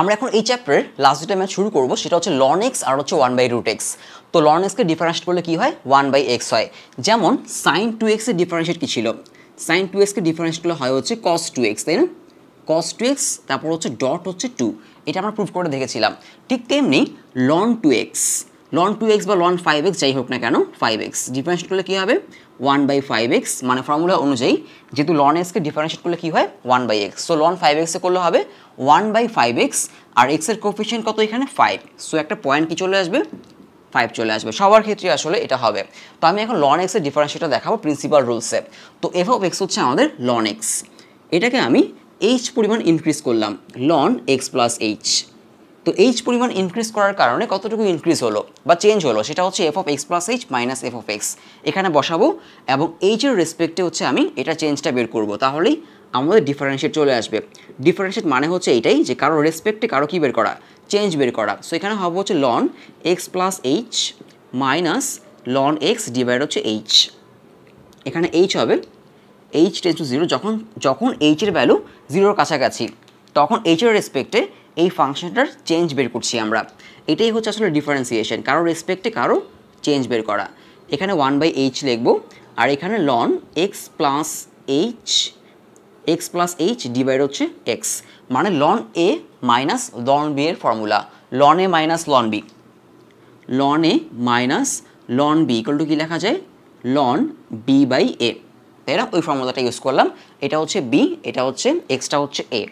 আমরা এখন এই চ্যাপ্টারের লাস্ট যেটা ম্যাচ শুরু করবো সেটা হচ্ছে লর্ন এক্স আর হচ্ছে ওয়ান বাই রুট এক্স তো লর্ন এক্সকে ডিফারেন্সিয়েট করলে কী হয় ওয়ান বাই এক্স হয় যেমন সাইন টু এক্সের ডিফারেন্সিয়েট কী ছিল সাইন টু এক্সকে ডিফারেন্সিয়েট করলে হয় হচ্ছে কস টু এক্স তাই না কস টু এক্স তারপর হচ্ছে ডট হচ্ছে টু এটা আমরা প্রুভ করে দেখেছিলাম ঠিক তেমনি ln two x ln two x বা লন ফাইভ এক্স যাই হোক না কেন ফাইভ এক্স ডিফারেন্সিয়েট করলে কী হবে ওয়ান বাই ফাইভ এক্স মানে ফর্মুলা অনুযায়ী যেহেতু লন এক্সকে ডিফারেন্সিয়েট করলে কী হয় one by x so ln five এক্সে করলে হবে ওয়ান বাই ফাইভ এক্স আর এক্সের কোফিশিয়েন্ট কত এখানে ফাইভ সো একটা পয়েন্ট কী চলে আসবে ফাইভ চলে আসবে সবার ক্ষেত্রে আসলে এটা হবে তো আমি এখন লন এক্সের ডিফারেন্সিয়েটটা দেখাবো প্রিন্সিপাল রুলসে তো এফ অফ এক্স হচ্ছে আমাদের লন এক্স এটাকে আমি এইচ পরিমাণ ইনক্রিজ করলাম লন এক্স প্লাস এইচ তো এইচ পরিমাণ ইনক্রিজ করার কারণে কতটুকু ইনক্রিজ হলো বা চেঞ্জ হলো সেটা হচ্ছে f of x plus h minus f of x এখানে বসাবো এবং এইচের রেসপেক্টে হচ্ছে আমি এটা চেঞ্জটা বের করব তাহলেই আমাদের ডিফারেন্সিয়েট চলে আসবে ডিফারেন্সিয়েট মানে হচ্ছে এইটাই যে কারো রেসপেক্টে কারো কী বের করা চেঞ্জ বের করা সো এখানে হবে হচ্ছে ln x plus h minus ln x divide হচ্ছে এইচ এখানে এইচ হবে এইচ টেন্স টু জিরো যখন যখন এইচের ভ্যালু জিরোর কাছাকাছি তখন এইচের রেসপেক্টে এই ফাংশনটার চেঞ্জ বের করছি আমরা এটাই হচ্ছে আসলে ডিফারেন্সিয়েশন কারো রেসপেক্টে কারো চেঞ্জ বের করা এখানে ওয়ান বাই এইচ লিখবো আর এখানে ln x plus h x plus h divide হচ্ছে এক্স মানে ln a minus ln b এর formula ln a minus ln b ln a minus ln b equal to কী লেখা যায় লন বি বাই এ তাই না ওই ফর্মুলাটা ইউজ করলাম এটা হচ্ছে বি এটা হচ্ছে এক্সটা হচ্ছে এ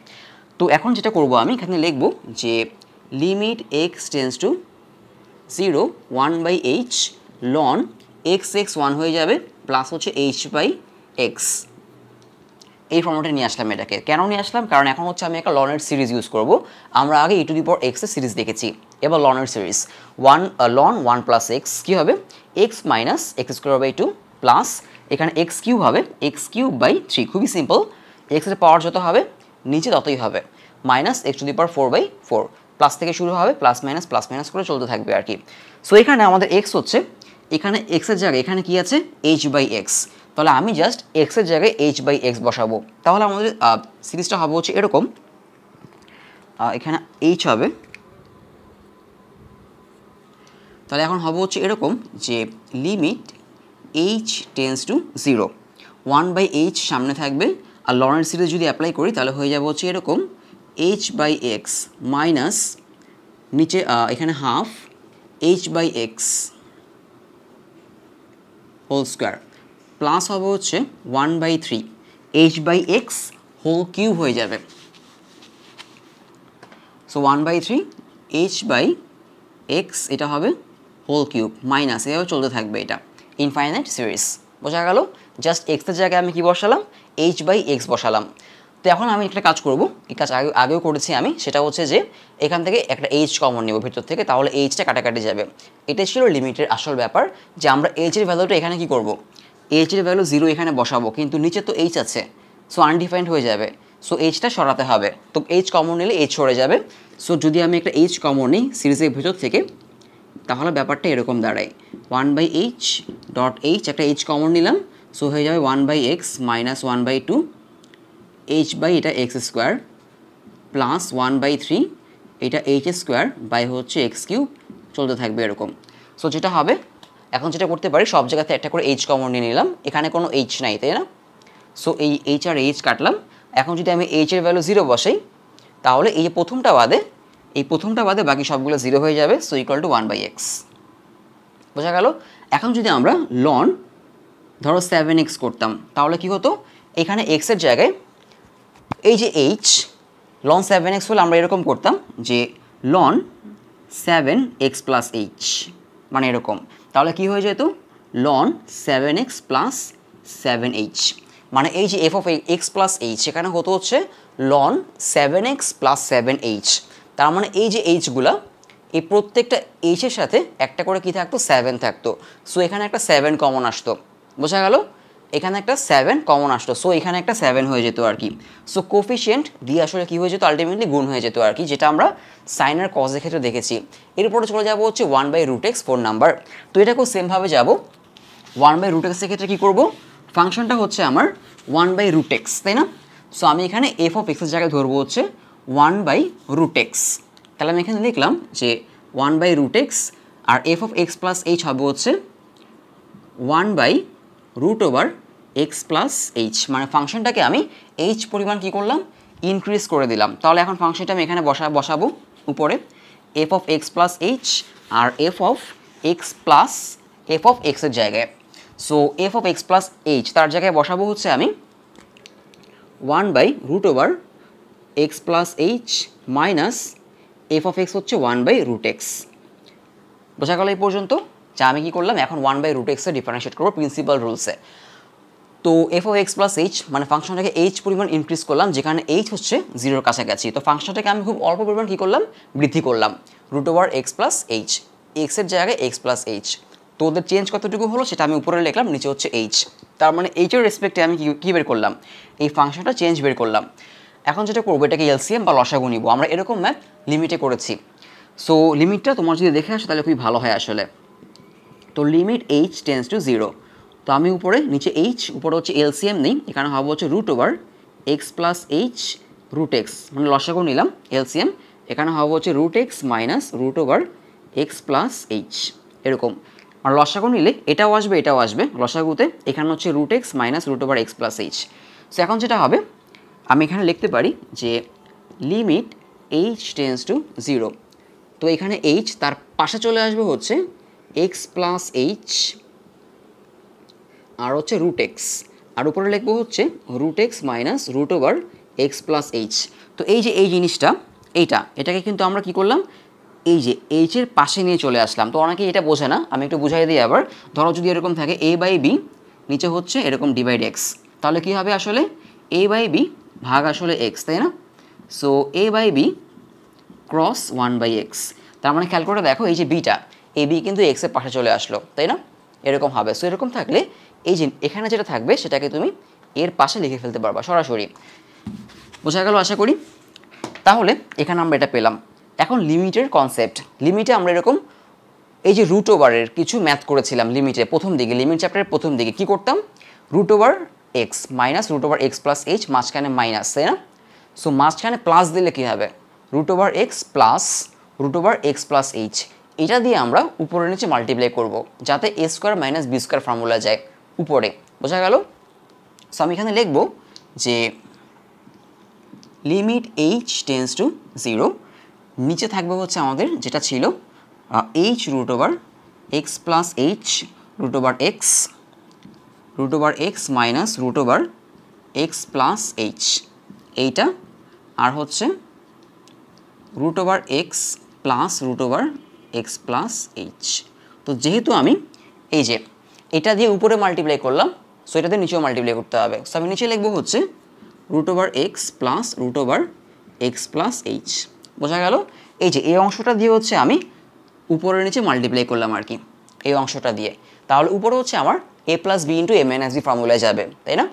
তো এখন যেটা করব আমি এখানে লিখব যে limit x tends to zero one by h ln x x one হয়ে যাবে প্লাস হচ্ছে এইচ বাই এক্স এই ফর্মটা নিয়ে আসলাম এটাকে কেন নিয়ে আসলাম কারণ এখন হচ্ছে আমি একটা লনের সিরিজ ইউজ করব আমরা আগে ই টু এক্সের সিরিজ দেখেছি এবার লনের series one ln one plus x কী হবে x minus x square by two plus এখানে এক্স কিউব হবে এক্স কিউব বাই থ্রি খুবই সিম্পল এক্সের পাওয়ার যত হবে নিচে ততই হবে minus x to the power four by four plus থেকে শুরু হবে প্লাস মাইনাস প্লাস মাইনাস করে চলতে থাকবে আর কি সো এখানে আমাদের এক্স হচ্ছে এখানে এক্সের জায়গায় এখানে কি আছে এইচ বাই এক্স তাহলে আমি জাস্ট এক্সের জায়গায় এইচ বাই এক্স বসাবো তাহলে আমাদের সিরিজটা হবে হচ্ছে এরকম এখানে এইচ হবে তাহলে এখন হবে হচ্ছে এরকম যে limit h tends to zero one by h সামনে থাকবে আর লরেন্স সিরিজ যদি অ্যাপ্লাই করি তাহলে হয়ে যাবে হচ্ছে এরকম এইচ বাই এক্স মাইনাস নিচে এখানে half h by x whole square plus হবে হচ্ছে one by three h by x whole cube হয়ে যাবে so one by three h by x এটা হবে হোল কিউব মাইনাস এভাবে চলতে থাকবে এটা ইনফাইনাইট সিরিজ বোঝা গেল জাস্ট এক্সের জায়গায় আমি কি বসালাম এইচ বাই এক্স বসালাম তো এখন আমি একটা কাজ করব এই কাজ আগে আগেও করেছি আমি সেটা হচ্ছে যে এখান থেকে একটা এইচ কমন নেব ভিতর থেকে তাহলে এইচটা কাটাকাটি যাবে এটা ছিল লিমিটের আসল ব্যাপার যে আমরা এইচের ভ্যালুটা এখানে কি করব এইচের ভ্যালু জিরো এখানে বসাবো কিন্তু নিচে তো এইচ আছে সো আনডিফাইন্ড হয়ে যাবে সো এইচটা সরাতে হবে তো এইচ কমন নিলে এইচ সরে যাবে সো যদি আমি একটা এইচ কমন নিই সিরিজের ভিতর থেকে তাহলে ব্যাপারটা এরকম দাঁড়ায় one by h dot h একটা এইচ কমন নিলাম সো হয়ে যাবে one by x minus one by two h by এটা x square plus one by three এটা এইচ স্কোয়ার বাই হচ্ছে এক্স কিউ চলতে থাকবে এরকম সো যেটা হবে এখন যেটা করতে পারি সব জায়গাতে একটা করে এইচ কমন নিয়ে নিলাম এখানে কোনো এইচ নাই তাই না সো এই এইচ আর এইচ কাটলাম এখন যদি আমি এইচের ভ্যালু জিরো বসাই তাহলে এই যে প্রথমটা বাদে এই প্রথমটা বাদে বাকি সবগুলো জিরো হয়ে যাবে so equal to one by x বোঝা গেল এখন যদি আমরা লন ধরো সেভেন এক্স করতাম তাহলে কি হতো এখানে এক্সের জায়গায় এই যে এইচ লন সেভেন এক্স হলে আমরা এরকম করতাম যে ln seven x plus h মানে এরকম তাহলে কি হয়ে যেত ln seven x plus seven h মানে এই যে f of x plus h এখানে হতো হচ্ছে ln seven x plus seven h তার মানে এই যে এইচগুলা এই প্রত্যেকটা এইচের সাথে একটা করে কী থাকতো সেভেন থাকতো সো এখানে একটা সেভেন কমন আসতো বোঝা গেল এখানে একটা সেভেন কমন আসলো সো এখানে একটা সেভেন হয়ে যেত আর কি সো কোফিসিয়েন্ট দিয়ে আসলে কী হয়ে যেত আলটিমেটলি গুণ হয়ে যেত আর কি যেটা আমরা সাইনার কজের ক্ষেত্রে দেখেছি এরপরে চলে যাবো হচ্ছে one by root x four number তো এটা খুব সেমভাবে যাব ওয়ান বাই রুট এক্সের ক্ষেত্রে কী করবো ফাংশনটা হচ্ছে আমার ওয়ান বাই রুট এক্স তাই না সো আমি এখানে এফ অফ এক্সের জায়গায় ধরবো হচ্ছে ওয়ান বাই রুট এক্স তাহলে আমি এখানে লিখলাম যে ওয়ান বাই রুট এক্স আর f of x plus h হবে হচ্ছে one by root over x plus h মানে ফাংশনটাকে আমি এইচ পরিমাণ কি করলাম ইনক্রিজ করে দিলাম তাহলে এখন ফাংশনটা আমি এখানে বসা বসাবো উপরে f of x plus h আর f of x plus f of এক্সের জায়গায় so f of x plus h তার জায়গায় বসাবো হচ্ছে আমি one by root over x plus h minus f of x হচ্ছে ওয়ান বাই রুট এক্স বোঝা গেল এই পর্যন্ত যা আমি কী করলাম এখন ওয়ান বাই রুট এক্সে ডিফারেন্সিয়েট করবো প্রিন্সিপাল রুলসে তো f of x plus h মানে ফাংশনটাকে এইচ পরিমাণ ইনক্রিজ করলাম যেখানে এইচ হচ্ছে জিরোর কাছাকাছি তো ফাংশনটাকে আমি খুব অল্প পরিমাণ কী করলাম বৃদ্ধি করলাম root over x plus h এক্সের জায়গায় এক্স প্লাস এইচ তো ওদের চেঞ্জ কতটুকু হলো সেটা আমি উপরে লিখলাম নিচে হচ্ছে এইচ তার মানে এইচের রেসপেক্টে আমি কী বের করলাম এই ফাংশনটা চেঞ্জ বের করলাম এখন যেটা করবো এটাকে এলসিএম বা লসাগু নিব আমরা এরকম ম্যাথ লিমিটে করেছি সো লিমিটটা তোমার যদি দেখে আসো তাহলে খুবই ভালো হয় আসলে তো limit h tends to zero তো আমি উপরে নিচে এইচ উপরে হচ্ছে এলসিএম নেই এখানে হবে হচ্ছে root over x plus h root x মানে লসাগো নিলাম এলসিএম এখানে হবে হচ্ছে root x minus root over x plus h এরকম আর লসাগো নিলে এটাও আসবে এটাও আসবে লসাগুতে এখানে হচ্ছে root x minus root over x plus h so এখন যেটা হবে আমি এখানে লিখতে পারি যে limit h tends to zero তো এখানে এইচ তার পাশে চলে আসবে হচ্ছে এক্স প্লাস এইচ আর হচ্ছে রুট এক্স আর উপরে লিখবো হচ্ছে root x minus root over x plus h তো এই যে এই জিনিসটা এইটা এটাকে কিন্তু আমরা কি করলাম এই যে এইচের পাশে নিয়ে চলে আসলাম তো অনেকে এটা বোঝে না আমি একটু বুঝাই দিই আবার ধরো যদি এরকম থাকে এ বাই বি নিচে হচ্ছে এরকম ডিভাইড এক্স তাহলে কী হবে আসলে এ বাই বি ভাগ আসলে এক্স তাই না so a by b cross one by x তার মানে খেয়াল করে দেখো এই যে বিটা এ বি কিন্তু এক্সের পাশে চলে আসলো তাই না এরকম হবে সো এরকম থাকলে এই যে এখানে যেটা থাকবে সেটাকে তুমি এর পাশে লিখে ফেলতে পারবা সরাসরি বোঝা গেল আশা করি তাহলে এখানে আমরা এটা পেলাম এখন লিমিটের কনসেপ্ট লিমিটে আমরা এরকম এই যে রুট ওভারের কিছু ম্যাথ করেছিলাম লিমিটে প্রথম দিকে লিমিট চ্যাপ্টারের প্রথম দিকে কি করতাম root over x minus root over x plus h মাঝখানে মাইনাস তাই না সো মাঝখানে প্লাস দিলে কী হবে root over x plus root over x plus h এটা দিয়ে আমরা উপরে নিচে মাল্টিপ্লাই করব যাতে a square minus b square formula যায় উপরে বোঝা গেল সো আমি এখানে লিখব যে limit h tends to zero নিচে থাকবে হচ্ছে আমাদের যেটা ছিল h root over x plus h root over x root over x minus root over x plus h এইটা আর হচ্ছে root over x plus root over x plus h তো যেহেতু আমি এই যে এটা দিয়ে উপরে মাল্টিপ্লাই করলাম সো এটা দিয়ে নিচেও মাল্টিপ্লাই করতে হবে সো আমি নিচে লিখবো হচ্ছে root over x plus root over x plus h বোঝা গেল এই যে এই অংশটা দিয়ে হচ্ছে আমি উপরের নিচে মাল্টিপ্লাই করলাম আর কি এই অংশটা দিয়ে তাহলে উপরে হচ্ছে আমার a plus b into a minus b ফর্মুলায় যাবে তাই না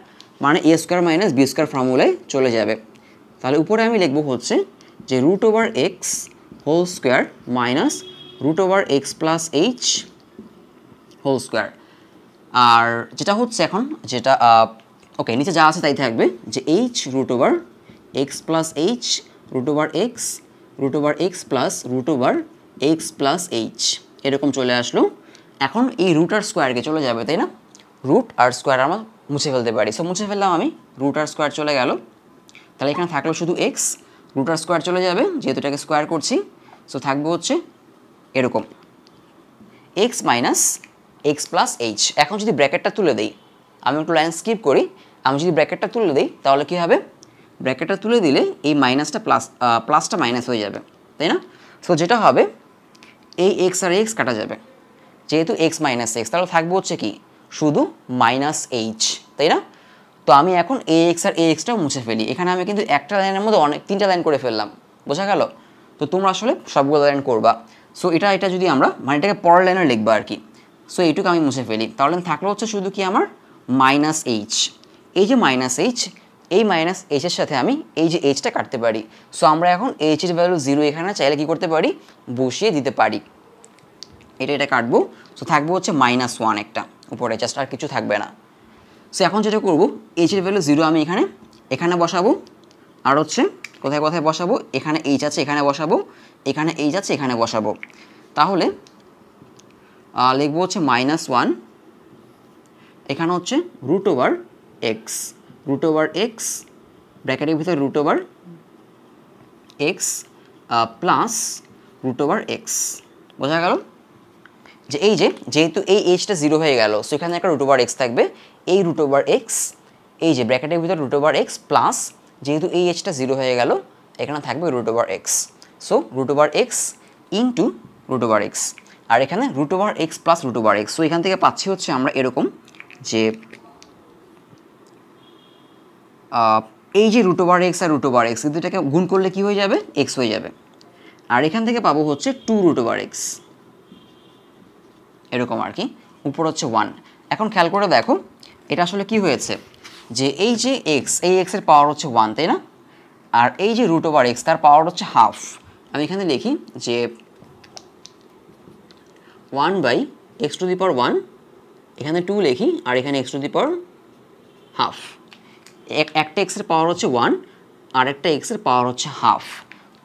মানে a square minus b square ফর্মুলায় চলে যাবে তাহলে উপরে আমি লিখবো হচ্ছে যে root over x whole square minus root over x plus h whole square আর যেটা হচ্ছে এখন যেটা ওকে নিচে যা আছে তাই থাকবে যে h root over x plus h root over x root over x plus root over x plus h এরকম চলে আসলো এখন এই রুট আর স্কোয়ারকে চলে যাবে তাই না রুট আর স্কোয়ার আমরা মুছে ফেলতে পারি সো মুছে ফেললাম আমি রুট আর স্কোয়ার চলে গেল তাহলে এখানে থাকলো শুধু এক্স রুট আর স্কোয়ার চলে যাবে যেহেতু এটাকে স্কোয়ার করছি সো থাকবে হচ্ছে এরকম x minus x plus h এখন যদি ব্র্যাকেটটা তুলে দেই আমি একটু লাইন স্কিপ করি আমি যদি ব্র্যাকেটটা তুলে দিই তাহলে কী হবে ব্র্যাকেটটা তুলে দিলে এই মাইনাসটা প্লাস প্লাসটা মাইনাস হয়ে যাবে তাই না সো যেটা হবে এই এক্স আর এক্স কাটা যাবে যেহেতু এক্স মাইনাস এক্স তাহলে থাকবে হচ্ছে কি শুধু মাইনাস এইচ তাই না তো আমি এখন এ এক্স আর এ এক্সটাও মুছে ফেলি এখানে আমি কিন্তু একটা লাইনের মধ্যে অনেক তিনটা লাইন করে ফেললাম বোঝা গেল তো তোমরা আসলে সবগুলো লাইন করবা সো এটা এটা যদি আমরা মানে এটাকে পরের লাইনে লিখবো আর কি সো এইটুকু আমি মুছে ফেলি তাহলে থাকলো হচ্ছে শুধু কি আমার মাইনাস এইচ এই যে মাইনাস এইচ এই মাইনাস এইচের সাথে আমি এই যে এইচটা কাটতে পারি সো আমরা এখন এইচের ভ্যালু জিরো এখানে চাইলে কি করতে পারি বসিয়ে দিতে পারি এটা এটা কাটবো সো থাকবো হচ্ছে মাইনাস ওয়ান একটা উপরে জাস্ট আর কিছু থাকবে না সো এখন যেটা করবো এইচের ভ্যালু জিরো আমি এখানে এখানে বসাবো আর হচ্ছে কোথায় কোথায় বসাবো এখানে এইচ আছে এখানে বসাবো এখানে এই যাচ্ছে এখানে বসাবো তাহলে লিখবো হচ্ছে মাইনাস ওয়ান এখানে হচ্ছে root over x root over x ব্র্যাকেটের ভিতরে root over x plus root over x বোঝা গেল যে এই যে যেহেতু এই এইচটা জিরো হয়ে গেল সো এখানে একটা রুট ওভার এক্স থাকবে এই রুট ওভার এক্স এই যে ব্র্যাকেটের ভিতরে রুট ওভার এক্স প্লাস যেহেতু এই এইচটা জিরো হয়ে গেল এখানে থাকবে root over x so root over x into root over x আর এখানে root over x plus root over x so এখান থেকে পাচ্ছি হচ্ছে আমরা এরকম যে এই যে রুট ওভার এক্স আর রুট ওভার এক্স কিন্তু এটাকে গুণ করলে কি হয়ে যাবে এক্স হয়ে যাবে আর এখান থেকে পাবো হচ্ছে টু রুট ওভার এক্স এরকম আর কি উপর হচ্ছে ওয়ান এখন খেয়াল করে দেখো এটা আসলে কি হয়েছে যে এই যে এক্স এই এক্সের পাওয়ার হচ্ছে ওয়ান তাই না আর এই যে রুট ওভার এক্স তার পাওয়ার হচ্ছে হাফ আমি এখানে লিখি যে one by x to the power one এখানে টু লিখি আর এখানে x to the power half একটা এক্সের পাওয়ার হচ্ছে ওয়ান আর একটা এক্সের পাওয়ার হচ্ছে হাফ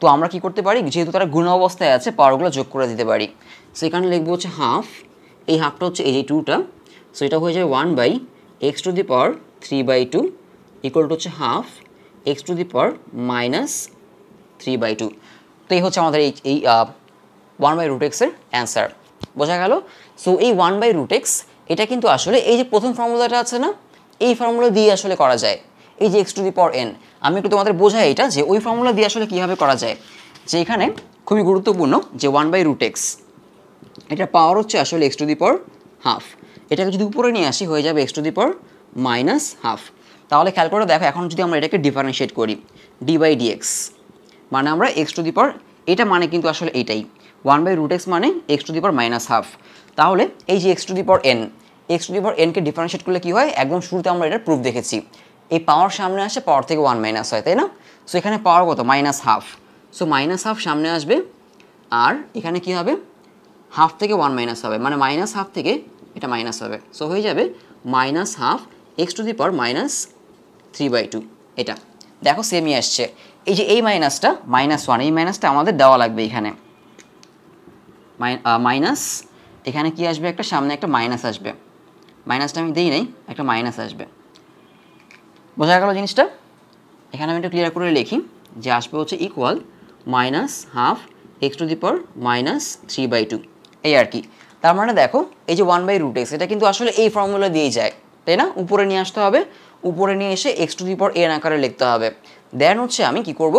তো আমরা কি করতে পারি যেহেতু তারা গুণ অবস্থায় আছে পাওয়ারগুলো যোগ করে দিতে পারি সেখানে লিখবো হচ্ছে হাফ এই হাফটা হচ্ছে এই যে টুটা সো এটা হয়ে যায় one by x to the power three by two equal to হচ্ছে half x to the power minus three by two তো এই হচ্ছে আমাদের এই এই ওয়ান বাই রুটেক্সের অ্যান্সার বোঝা গেল সো এই ওয়ান বাই রুটেক্স এটা কিন্তু আসলে এই যে প্রথম ফর্মুলাটা আছে না এই ফর্মুলা দিয়ে আসলে করা যায় এই যে এক্স টু দি পর এন আমি একটু তোমাদের বোঝাই এটা যে ওই ফর্মুলা দিয়ে আসলে কীভাবে করা যায় যে এখানে খুবই গুরুত্বপূর্ণ যে ওয়ান বাই রুটেক্স এটা পাওয়ার হচ্ছে আসলে এক্স টু দি পর হাফ এটাকে যদি উপরে নিয়ে আসি হয়ে যাবে x to the power minus half তাহলে খেয়াল করে দেখো এখন যদি আমরা এটাকে ডিফারেন্সিয়েট করি ডি বাই ডিএক্স মানে আমরা এক্স টু দি পর এটা মানে কিন্তু আসলে এটাই ওয়ান বাই রুট এক্স মানে x to the power minus half তাহলে এই যে এক্স টু দি পর এন এক্স টু দি পর এনকে ডিফারেন্সিয়েট করলে কী হয় একদম শুরুতে আমরা এটার প্রুফ দেখেছি এই পাওয়ার সামনে আসে পাওয়ার থেকে ওয়ান মাইনাস হয় তাই না সো এখানে পাওয়ার কত minus half so minus half সামনে আসবে আর এখানে কি হবে হাফ থেকে ওয়ান মাইনাস হবে মানে মাইনাস হাফ থেকে এটা মাইনাস হবে সো হয়ে যাবে minus half x to the power minus three by two এটা দেখো সেমই আসছে এই যে এই মাইনাসটা মাইনাস ওয়ান এই মাইনাসটা আমাদের দেওয়া লাগবে এখানে মাইনাস এখানে কি আসবে একটা সামনে একটা মাইনাস আসবে মাইনাসটা আমি দিই নাই একটা মাইনাস আসবে বোঝা গেল জিনিসটা এখানে আমি একটু ক্লিয়ার করে লিখি যে আসবে হচ্ছে equal minus half x to the power minus three by two এই আর কি তার মানে দেখো এই যে ওয়ান বাই রুট এক্স এটা কিন্তু আসলে এই ফর্মুলা দিয়েই যায় তাই না উপরে নিয়ে আসতে হবে উপরে নিয়ে এসে এক্স টু দি পর এর আকারে লিখতে হবে দেন হচ্ছে আমি কি করব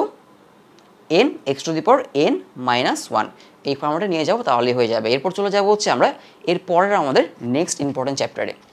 এন এক্স টু দি পর এন মাইনাস ওয়ান এই ফর্মটা নিয়ে যাবো তাহলে হয়ে যাবে এরপর চলে যাবো হচ্ছে আমরা এরপরের আমাদের নেক্সট ইম্পর্টেন্ট চ্যাপ্টারে